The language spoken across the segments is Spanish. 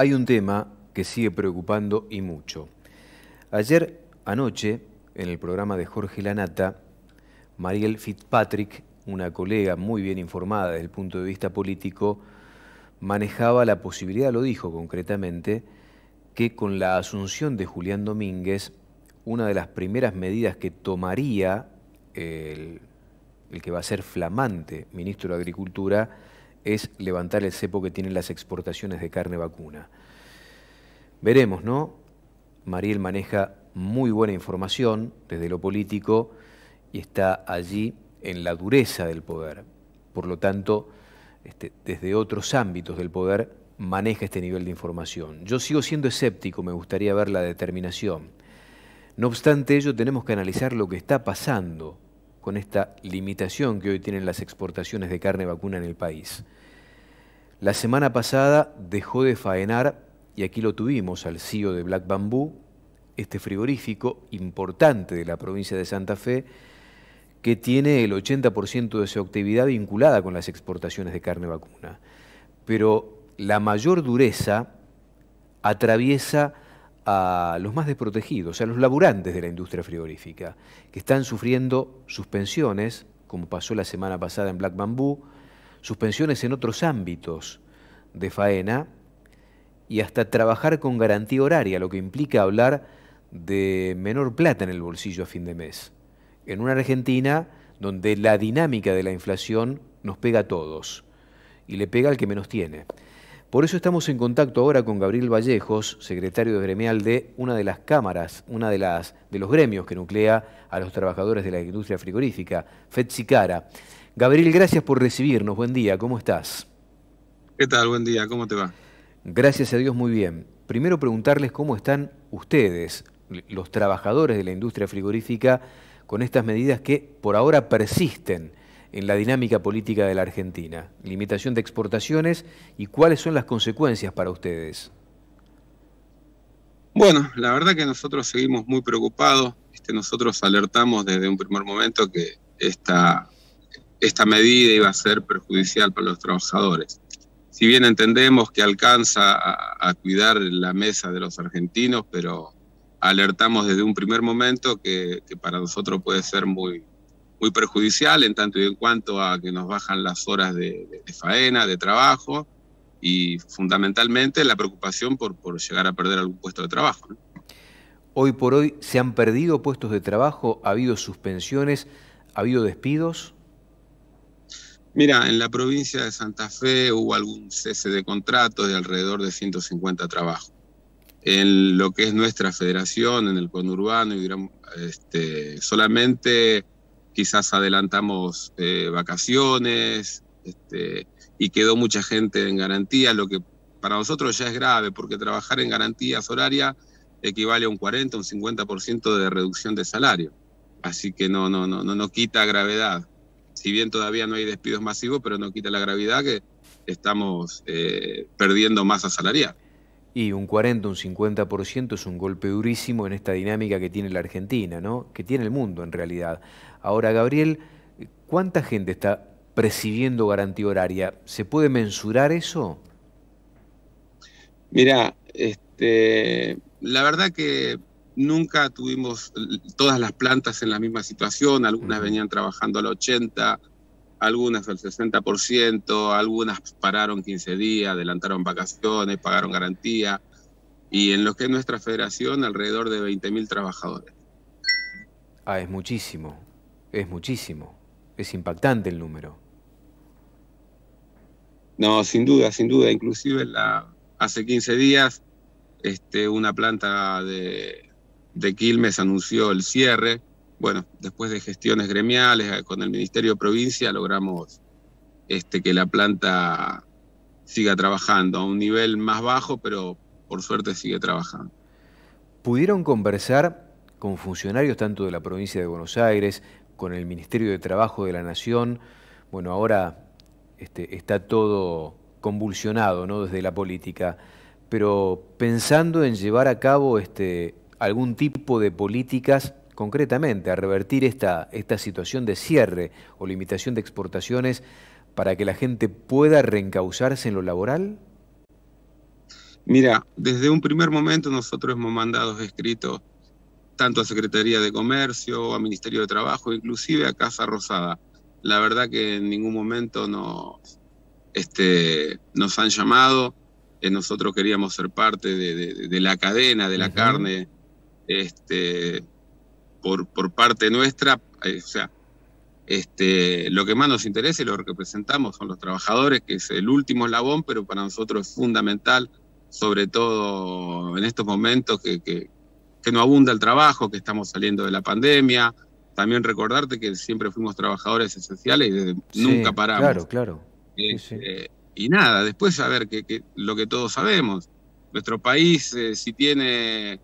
Hay un tema que sigue preocupando y mucho. Ayer anoche, en el programa de Jorge Lanata, Mariel Fitzpatrick, una colega muy bien informada desde el punto de vista político, manejaba la posibilidad, lo dijo concretamente, que con la asunción de Julián Domínguez, una de las primeras medidas que tomaría el, el que va a ser flamante ministro de Agricultura, es levantar el cepo que tienen las exportaciones de carne vacuna. Veremos, ¿no? Mariel maneja muy buena información desde lo político y está allí en la dureza del poder. Por lo tanto, este, desde otros ámbitos del poder maneja este nivel de información. Yo sigo siendo escéptico, me gustaría ver la determinación. No obstante ello, tenemos que analizar lo que está pasando con esta limitación que hoy tienen las exportaciones de carne vacuna en el país. La semana pasada dejó de faenar, y aquí lo tuvimos, al CEO de Black Bamboo, este frigorífico importante de la provincia de Santa Fe, que tiene el 80% de su actividad vinculada con las exportaciones de carne vacuna. Pero la mayor dureza atraviesa a los más desprotegidos, a los laburantes de la industria frigorífica, que están sufriendo suspensiones, como pasó la semana pasada en Black Bamboo, suspensiones en otros ámbitos de faena y hasta trabajar con garantía horaria, lo que implica hablar de menor plata en el bolsillo a fin de mes. En una Argentina donde la dinámica de la inflación nos pega a todos y le pega al que menos tiene. Por eso estamos en contacto ahora con Gabriel Vallejos, secretario de gremial de una de las cámaras, una de de los gremios que nuclea a los trabajadores de la industria frigorífica, FETSICARA. Gabriel, gracias por recibirnos. Buen día, ¿cómo estás? ¿Qué tal? Buen día, ¿cómo te va? Gracias a Dios, muy bien. Primero preguntarles cómo están ustedes, los trabajadores de la industria frigorífica, con estas medidas que por ahora persisten en la dinámica política de la Argentina? Limitación de exportaciones y cuáles son las consecuencias para ustedes. Bueno, la verdad que nosotros seguimos muy preocupados. nosotros alertamos desde un primer momento que esta, medida iba a ser perjudicial para los trabajadores. Si bien entendemos que alcanza a, cuidar la mesa de los argentinos, pero alertamos desde un primer momento que, que para nosotros puede ser muy, muy perjudicial en tanto y en cuanto a que nos bajan las horas de, faena, de trabajo y fundamentalmente la preocupación por, por llegar a perder algún puesto de trabajo. Hoy por hoy se han perdido puestos de trabajo, ha habido suspensiones, ha habido despidos. Mira, en la provincia de Santa Fe hubo algún cese de contratos de alrededor de 150 trabajos. En lo que es nuestra federación, en el conurbano, este, solamente quizás adelantamos eh, vacaciones este, y quedó mucha gente en garantía, lo que para nosotros ya es grave, porque trabajar en garantías horarias equivale a un 40, un 50% de reducción de salario. Así que no, no, no, no, no quita gravedad. Si bien todavía no hay despidos masivos, pero no quita la gravedad que estamos eh, perdiendo masa salarial. Y un 40, un 50% es un golpe durísimo en esta dinámica que tiene la Argentina, ¿no? que tiene el mundo en realidad. Ahora, Gabriel, ¿cuánta gente está presidiendo garantía horaria? ¿Se puede mensurar eso? Mira, este, la verdad que nunca tuvimos todas las plantas en la misma situación, algunas venían trabajando al 80, algunas al 60%, algunas pararon 15 días, adelantaron vacaciones, pagaron garantía, y en lo que es nuestra federación, alrededor de 20.000 trabajadores. Ah, es muchísimo, es muchísimo, es impactante el número. No, sin duda, sin duda, inclusive la, hace 15 días este, una planta de, de Quilmes anunció el cierre, bueno, después de gestiones gremiales eh, con el Ministerio de Provincia, logramos este, que la planta siga trabajando a un nivel más bajo, pero por suerte sigue trabajando. ¿Pudieron conversar con funcionarios tanto de la provincia de Buenos Aires, con el Ministerio de Trabajo de la Nación? Bueno, ahora este, está todo convulsionado ¿no? desde la política, pero pensando en llevar a cabo este, algún tipo de políticas concretamente a revertir esta, esta situación de cierre o limitación de exportaciones para que la gente pueda reencauzarse en lo laboral? Mira, desde un primer momento nosotros hemos mandado escritos tanto a Secretaría de Comercio, a Ministerio de Trabajo, inclusive a Casa Rosada. La verdad que en ningún momento nos, este, nos han llamado. Eh, nosotros queríamos ser parte de, la cadena, de la carne. Este, por, parte nuestra, eh, o sea, este, lo que más nos interesa y lo que representamos son los trabajadores, que es el último eslabón, pero para nosotros es fundamental, sobre todo en estos momentos que, que, no abunda el trabajo, que estamos saliendo de la pandemia. También recordarte que siempre fuimos trabajadores esenciales y nunca paramos. Claro, claro. Eh, eh, y nada, después a que, lo que todos sabemos, nuestro país si tiene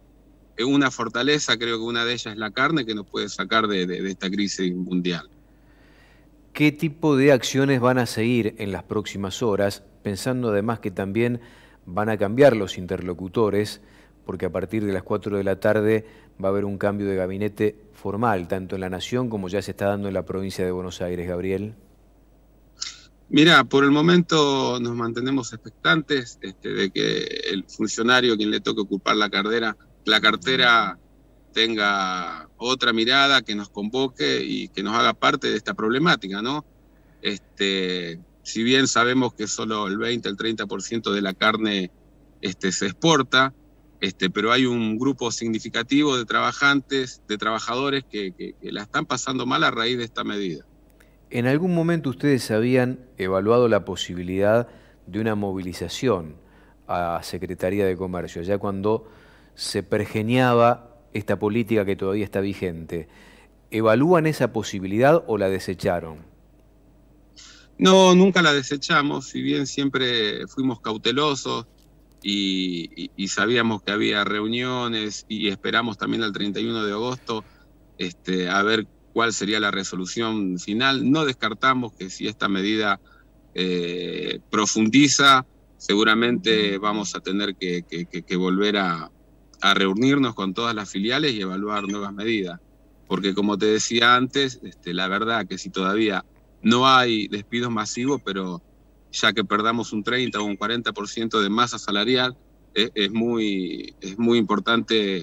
una fortaleza, creo que una de ellas es la carne, que nos puede sacar de, esta crisis mundial. ¿Qué tipo de acciones van a seguir en las próximas horas? Pensando además que también van a cambiar los interlocutores, porque a partir de las 4 de la tarde va a haber un cambio de gabinete formal, tanto en la Nación como ya se está dando en la provincia de Buenos Aires, Gabriel. Mira, por el momento nos mantenemos expectantes este, de que el funcionario quien le toque ocupar la cartera la cartera tenga otra mirada, que nos convoque y que nos haga parte de esta problemática, ¿no? Este, si bien sabemos que solo el 20, el 30% de la carne este, se exporta, este, pero hay un grupo significativo de trabajantes, de trabajadores que, que la están pasando mal a raíz de esta medida. ¿En algún momento ustedes habían evaluado la posibilidad de una movilización a Secretaría de Comercio, ya cuando se pergeñaba esta política que todavía está vigente. ¿Evalúan esa posibilidad o la desecharon? No, nunca la desechamos, si bien siempre fuimos cautelosos y, sabíamos que había reuniones y esperamos también al 31 de agosto este, a ver cuál sería la resolución final. No descartamos que si esta medida eh, profundiza, seguramente vamos a tener que volver a, a reunirnos con todas las filiales y evaluar nuevas medidas. Porque como te decía antes, este, la verdad que si todavía no hay despidos masivos, pero ya que perdamos un 30 o un 40% de masa salarial, eh, es, muy, es muy importante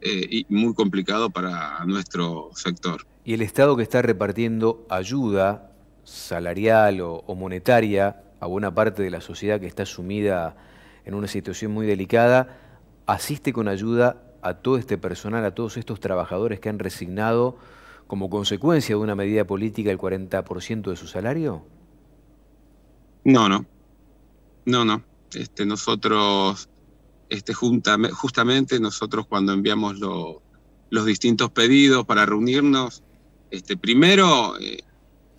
eh, y muy complicado para nuestro sector. Y el Estado que está repartiendo ayuda salarial o, o monetaria a buena parte de la sociedad que está sumida en una situación muy delicada, asiste con ayuda a todo este personal, a todos estos trabajadores que han resignado como consecuencia de una medida política el 40% de su salario? No, no. No, no. Este, nosotros, este, junta, justamente nosotros cuando enviamos los distintos pedidos para reunirnos, este, primero, eh,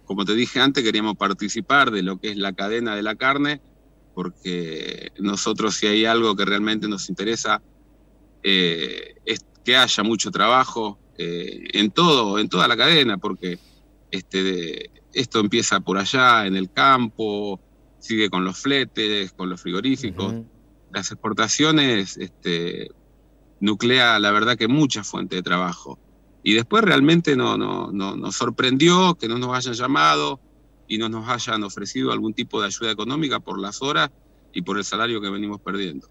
como te dije antes, queríamos participar de lo que es la cadena de la carne porque nosotros si hay algo que realmente nos interesa eh, es que haya mucho trabajo eh, en todo, en toda la cadena, porque este, esto empieza por allá, en el campo, sigue con los fletes, con los frigoríficos. Las exportaciones este, nuclea, la verdad, que mucha fuente de trabajo. Y después realmente no, no, no, nos sorprendió que no nos hayan llamado y no nos hayan ofrecido algún tipo de ayuda económica por las horas y por el salario que venimos perdiendo.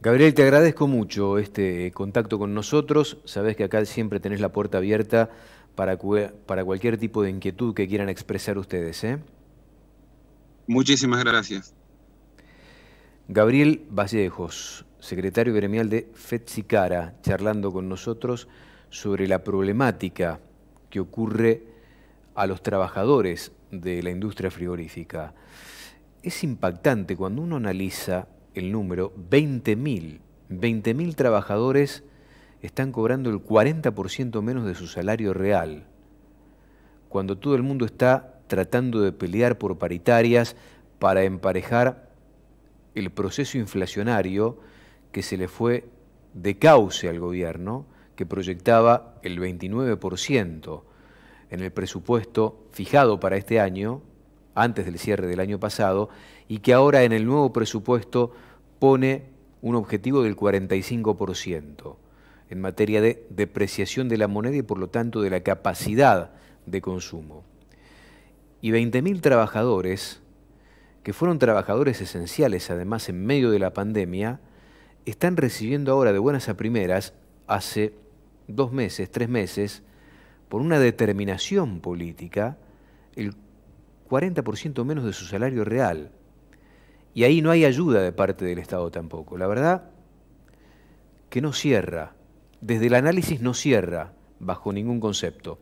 Gabriel, te agradezco mucho este contacto con nosotros. Sabes que acá siempre tenés la puerta abierta para, para cualquier tipo de inquietud que quieran expresar ustedes. ¿eh? Muchísimas gracias. Gabriel Vallejos, secretario gremial de FETSICARA, charlando con nosotros sobre la problemática que ocurre a los trabajadores de la industria frigorífica. Es impactante cuando uno analiza el número, 20.000, 20.000 trabajadores están cobrando el 40% menos de su salario real. Cuando todo el mundo está tratando de pelear por paritarias para emparejar el proceso inflacionario que se le fue de cauce al gobierno, que proyectaba el 29% en el presupuesto fijado para este año, antes del cierre del año pasado, y que ahora en el nuevo presupuesto pone un objetivo del 45% en materia de depreciación de la moneda y por lo tanto de la capacidad de consumo. Y 20.000 trabajadores, que fueron trabajadores esenciales además en medio de la pandemia, están recibiendo ahora de buenas a primeras, hace dos meses, tres meses, por una determinación política el 40% menos de su salario real. Y ahí no hay ayuda de parte del Estado tampoco. La verdad que no cierra. Desde el análisis no cierra bajo ningún concepto.